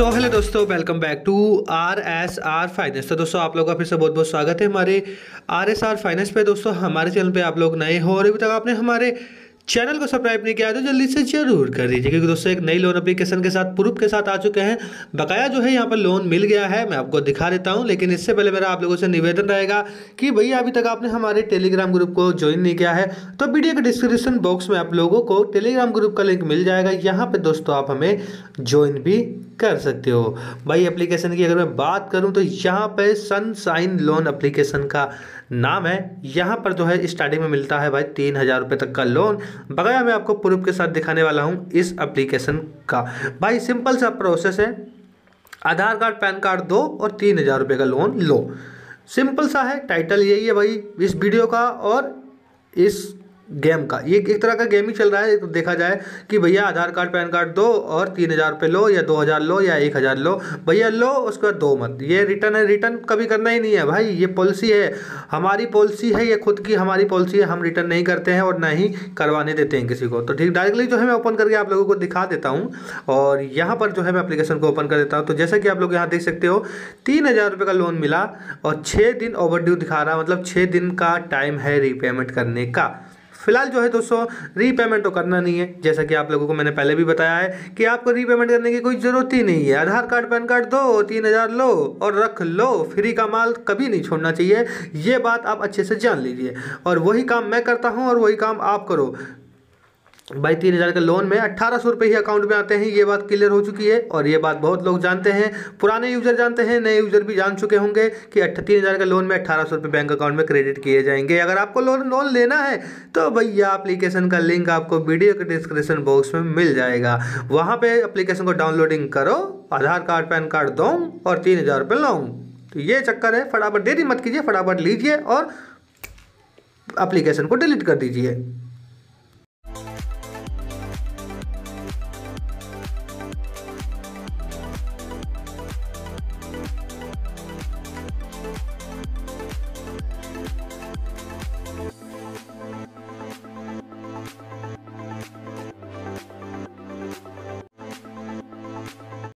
सो hello दोस्तों welcome back to R S R finance तो दोस्तों आप लोग का फिर से बहुत बहुत स्वागत है हमारे आर एस आर फाइनेंस पे दोस्तों हमारे चैनल पे आप लोग नए हो और अभी तक आपने हमारे चैनल को सब्सक्राइब नहीं किया तो जल्दी से जरूर कर दीजिए क्योंकि दोस्तों एक नई लोन अप्लीकेशन के साथ प्रूफ के साथ आ चुके हैं बकाया जो है यहाँ पर लोन मिल गया है मैं आपको दिखा देता हूँ लेकिन इससे पहले मेरा आप लोगों से निवेदन रहेगा कि भैया अभी तक आपने हमारे टेलीग्राम ग्रुप को ज्वाइन नहीं किया है तो वीडियो के डिस्क्रिप्शन बॉक्स में आप लोगों को टेलीग्राम ग्रुप का लिंक मिल जाएगा यहाँ पर दोस्तों आप हमें ज्वाइन भी कर सकते हो भाई एप्लीकेशन की अगर मैं बात करूं तो यहाँ पर सनसाइन लोन एप्लीकेशन का नाम है यहाँ पर जो है स्टार्टिंग में मिलता है भाई तीन हज़ार रुपये तक का लोन बगैर मैं आपको प्रूफ के साथ दिखाने वाला हूँ इस एप्लीकेशन का भाई सिंपल सा प्रोसेस है आधार कार्ड पैन कार्ड दो और तीन हज़ार रुपये का लोन लो सिंपल सा है टाइटल यही है भाई इस वीडियो का और इस गेम का ये एक तरह का गेम ही चल रहा है तो देखा जाए कि भैया आधार कार्ड पैन कार्ड दो और तीन हज़ार रुपये लो या दो हज़ार लो या एक हज़ार लो भैया लो उसके बाद दो मत ये रिटर्न है रिटर्न कभी करना ही नहीं है भाई ये पॉलिसी है हमारी पॉलिसी है ये खुद की हमारी पॉलिसी है हम रिटर्न नहीं करते हैं और ना ही करवाने देते हैं किसी को तो ठीक डायरेक्टली जो है मैं ओपन करके आप लोगों को दिखा देता हूँ और यहाँ पर जो है मैं अप्लीकेशन को ओपन कर देता हूँ तो जैसा कि आप लोग यहाँ देख सकते हो तीन हज़ार रुपये का लोन मिला और छः दिन ओवरड्यू दिखा रहा मतलब छः दिन का टाइम है रीपेमेंट करने का फिलहाल जो है दोस्तों रीपेमेंट तो करना नहीं है जैसा कि आप लोगों को मैंने पहले भी बताया है कि आपको रीपेमेंट करने की कोई ज़रूरत ही नहीं है आधार कार्ड पैन कार्ड दो तीन हज़ार लो और रख लो फ्री का माल कभी नहीं छोड़ना चाहिए ये बात आप अच्छे से जान लीजिए और वही काम मैं करता हूँ और वही काम आप करो भाई तीन हज़ार के लोन में अट्ठारह सौ रुपये ही अकाउंट में आते हैं ये बात क्लियर हो चुकी है और ये बात बहुत लोग जानते हैं पुराने यूज़र जानते हैं नए यूज़र भी जान चुके होंगे कि अट्ठा तीन हज़ार के लोन में अट्ठारह सौ रुपये बैंक अकाउंट में क्रेडिट किए जाएंगे अगर आपको लोन लोन लेना है तो भैया अप्लीकेशन का लिंक आपको वीडियो के डिस्क्रिप्शन बॉक्स में मिल जाएगा वहाँ पर अप्लीकेशन को डाउनलोडिंग करो आधार कार्ड पैन कार्ड दो और तीन हज़ार रुपये लाऊँ तो ये चक्कर है फटाफट देरी मत कीजिए फटाफट लीजिए और अप्लीकेशन को डिलीट कर दीजिए